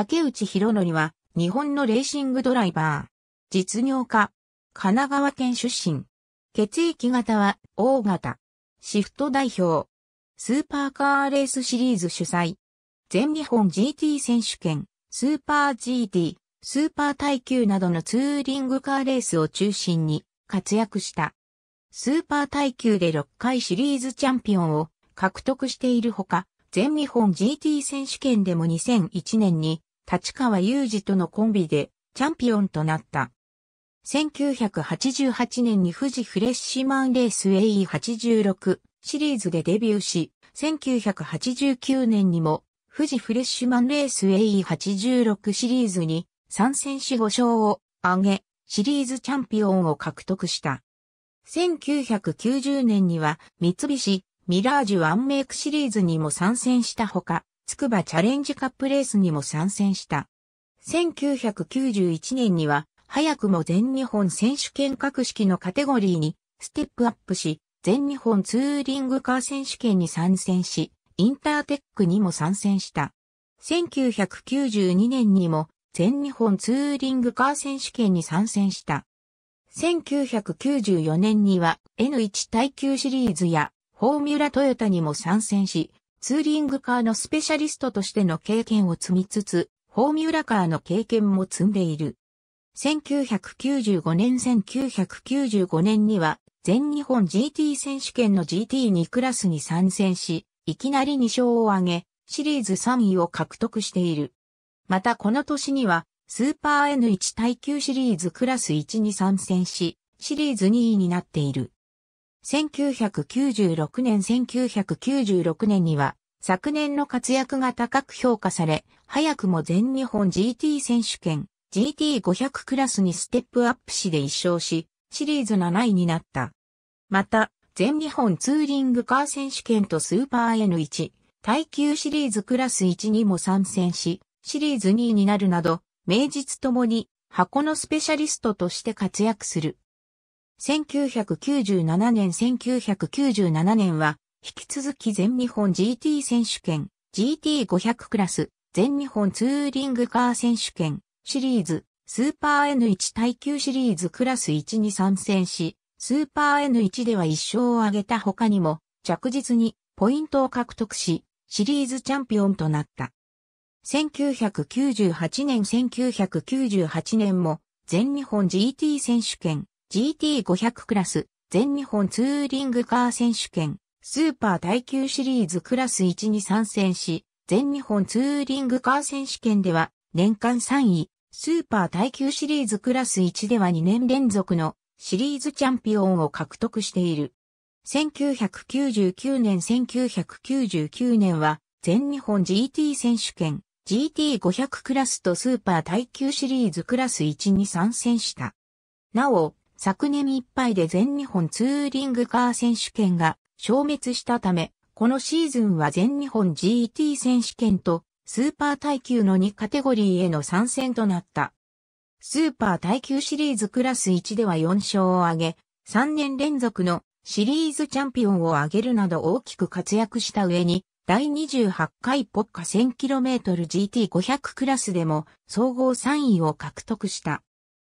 竹内博則は、日本のレーシングドライバー。実業家。神奈川県出身。血液型は、O 型。シフト代表。スーパーカーレースシリーズ主催。全日本 GT 選手権、スーパー GT、スーパー耐久などのツーリングカーレースを中心に活躍した。スーパー耐久で6回シリーズチャンピオンを獲得しているほか、全日本 GT 選手権でも2001年に立川雄二とのコンビでチャンピオンとなった。1988年に富士フレッシュマンレース AE86 シリーズでデビューし、1989年にも富士フレッシュマンレース AE86 シリーズに参戦し5勝を挙げ、シリーズチャンピオンを獲得した。1990年には三菱ミラージュワンメイクシリーズにも参戦したほか、つくばチャレンジカップレースにも参戦した。1991年には、早くも全日本選手権格式のカテゴリーにステップアップし、全日本ツーリングカー選手権に参戦し、インターテックにも参戦した。1992年にも全日本ツーリングカー選手権に参戦した。1994年には N1 耐久シリーズやフォーミュラトヨタにも参戦し、ツーリングカーのスペシャリストとしての経験を積みつつ、フォーミュラカーの経験も積んでいる。1995年1995年には全日本 GT 選手権の GT2 クラスに参戦し、いきなり2勝を挙げ、シリーズ3位を獲得している。またこの年には、スーパー N1 耐久シリーズクラス1に参戦し、シリーズ2位になっている。1996年1996年には、昨年の活躍が高く評価され、早くも全日本 GT 選手権 GT500 クラスにステップアップしで1勝し、シリーズ7位になった。また、全日本ツーリングカー選手権とスーパー N1、耐久シリーズクラス1にも参戦し、シリーズ2位になるなど、名実ともに箱のスペシャリストとして活躍する。1997年1997年は、引き続き全日本 GT 選手権、GT500 クラス、全日本ツーリングカー選手権、シリーズ、スーパー N1 耐久シリーズクラス1に参戦し、スーパー N1 では1勝を挙げた他にも、着実にポイントを獲得し、シリーズチャンピオンとなった。1998年1998年も、全日本 GT 選手権、GT500 クラス、全日本ツーリングカー選手権、スーパー耐久シリーズクラス1に参戦し、全日本ツーリングカー選手権では年間3位、スーパー耐久シリーズクラス1では2年連続のシリーズチャンピオンを獲得している。1999年1999年は全日本 GT 選手権 GT500 クラスとスーパー耐久シリーズクラス1に参戦した。なお、昨年いっぱいで全日本ツーリングカー選手権が消滅したため、このシーズンは全日本 GT 選手権とスーパー耐久の2カテゴリーへの参戦となった。スーパー耐久シリーズクラス1では4勝を挙げ、3年連続のシリーズチャンピオンを挙げるなど大きく活躍した上に、第28回ポッカ 1000km GT500 クラスでも総合3位を獲得した。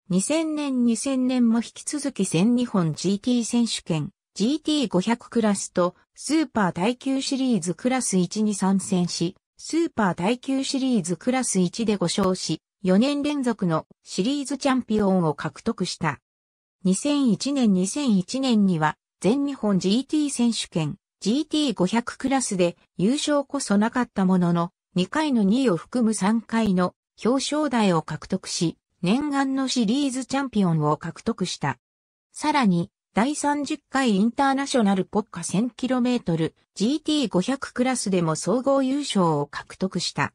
2000年2000年も引き続き全日本 GT 選手権 GT500 クラスとスーパー耐久シリーズクラス1に参戦し、スーパー耐久シリーズクラス1で5勝し、4年連続のシリーズチャンピオンを獲得した。2001年2001年には全日本 GT 選手権 GT500 クラスで優勝こそなかったものの、2回の2位を含む3回の表彰台を獲得し、念願のシリーズチャンピオンを獲得した。さらに、第30回インターナショナル国家 1000km GT500 クラスでも総合優勝を獲得した。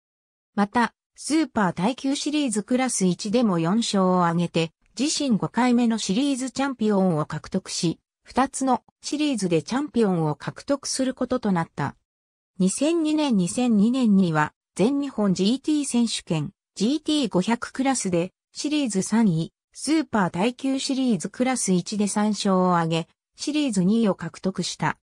また、スーパー耐久シリーズクラス1でも4勝を挙げて、自身5回目のシリーズチャンピオンを獲得し、2つのシリーズでチャンピオンを獲得することとなった。2002年2002年には、全日本 GT 選手権 GT500 クラスでシリーズ3位、スーパー耐久シリーズクラス1で3勝を挙げ、シリーズ2位を獲得した。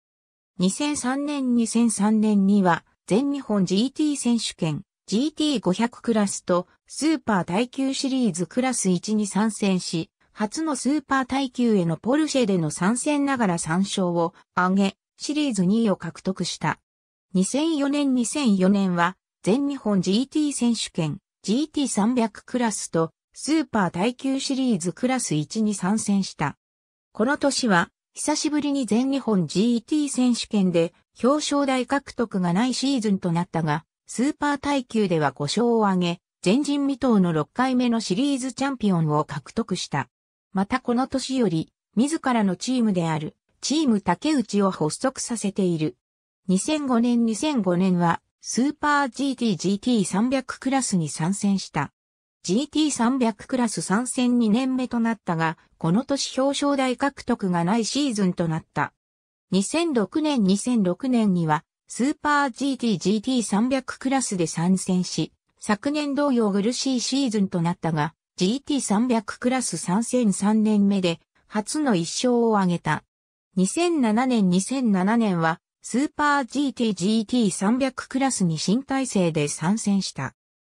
2003年2003年には、全日本 GT 選手権 GT500 クラスとスーパー耐久シリーズクラス1に参戦し、初のスーパー耐久へのポルシェでの参戦ながら3勝を挙げ、シリーズ2位を獲得した。2004年2004年は、全日本 GT 選手権 GT300 クラスとスーパー耐久シリーズクラス1に参戦した。この年は、久しぶりに全日本 GT 選手権で表彰台獲得がないシーズンとなったが、スーパー耐久では5勝を挙げ、前人未到の6回目のシリーズチャンピオンを獲得した。またこの年より、自らのチームである、チーム竹内を発足させている。2005年2005年は、スーパー GT GT300 クラスに参戦した。GT300 クラス参戦2年目となったが、この年表彰台獲得がないシーズンとなった。2006年2006年には、スーパー GTGT300 クラスで参戦し、昨年同様苦しいシーズンとなったが、GT300 クラス参戦3年目で、初の1勝を挙げた。2007年2007年は、スーパー GTGT300 クラスに新体制で参戦した。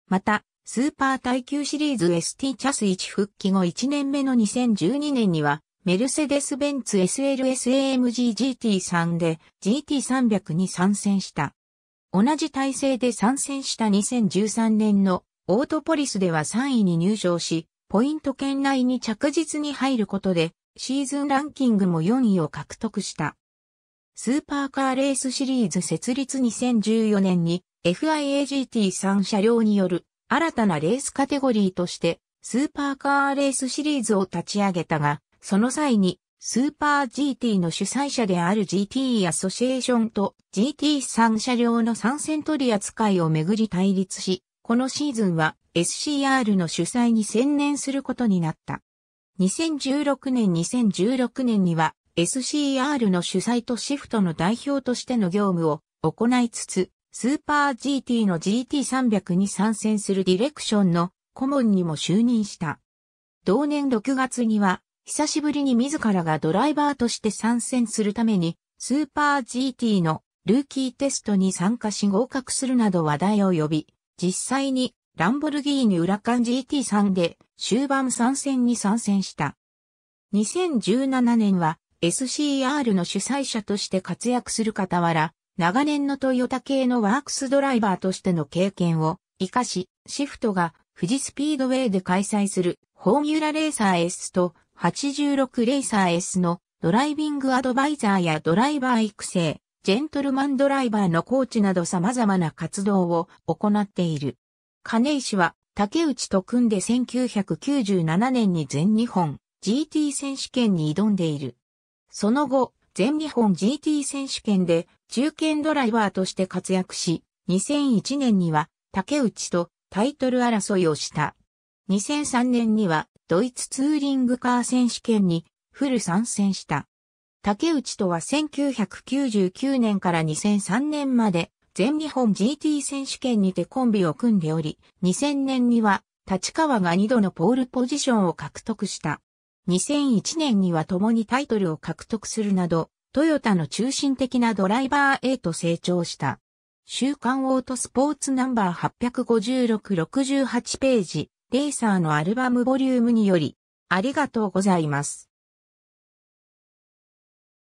また、スーパー耐久シリーズ ST チャス1復帰後1年目の2012年には、メルセデス・ベンツ SLSAMGGT3 で GT300 に参戦した。同じ体制で参戦した2013年のオートポリスでは3位に入賞し、ポイント圏内に着実に入ることで、シーズンランキングも4位を獲得した。スーパーカーレースシリーズ設立2014年に FIAGT3 車両による新たなレースカテゴリーとして、スーパーカーレースシリーズを立ち上げたが、その際に、スーパー GT の主催者である GT アソシエーションと GT3 車両の参戦取り扱いをめぐり対立し、このシーズンは SCR の主催に専念することになった。2016年2016年には SCR の主催とシフトの代表としての業務を行いつつ、スーパー GT の GT300 に参戦するディレクションの顧問にも就任した。同年6月には、久しぶりに自らがドライバーとして参戦するために、スーパー GT のルーキーテストに参加し合格するなど話題を呼び、実際にランボルギーニ裏ン GT3 で終盤参戦に参戦した。2017年は SCR の主催者として活躍する傍ら、長年のトヨタ系のワークスドライバーとしての経験を活かし、シフトが富士スピードウェイで開催するフォーミュラレーサー S と86レーサー S のドライビングアドバイザーやドライバー育成、ジェントルマンドライバーのコーチなど様々な活動を行っている。金井氏は竹内と組んで1997年に全日本 GT 選手権に挑んでいる。その後、全日本 GT 選手権で中堅ドライバーとして活躍し、2001年には竹内とタイトル争いをした。2003年にはドイツツーリングカー選手権にフル参戦した。竹内とは1999年から2003年まで全日本 GT 選手権にてコンビを組んでおり、2000年には立川が2度のポールポジションを獲得した。2001年には共にタイトルを獲得するなど、トヨタの中心的なドライバーへと成長した。週刊オートスポーツナンバー856-68ページ、レーサーのアルバムボリュームにより、ありがとうございます。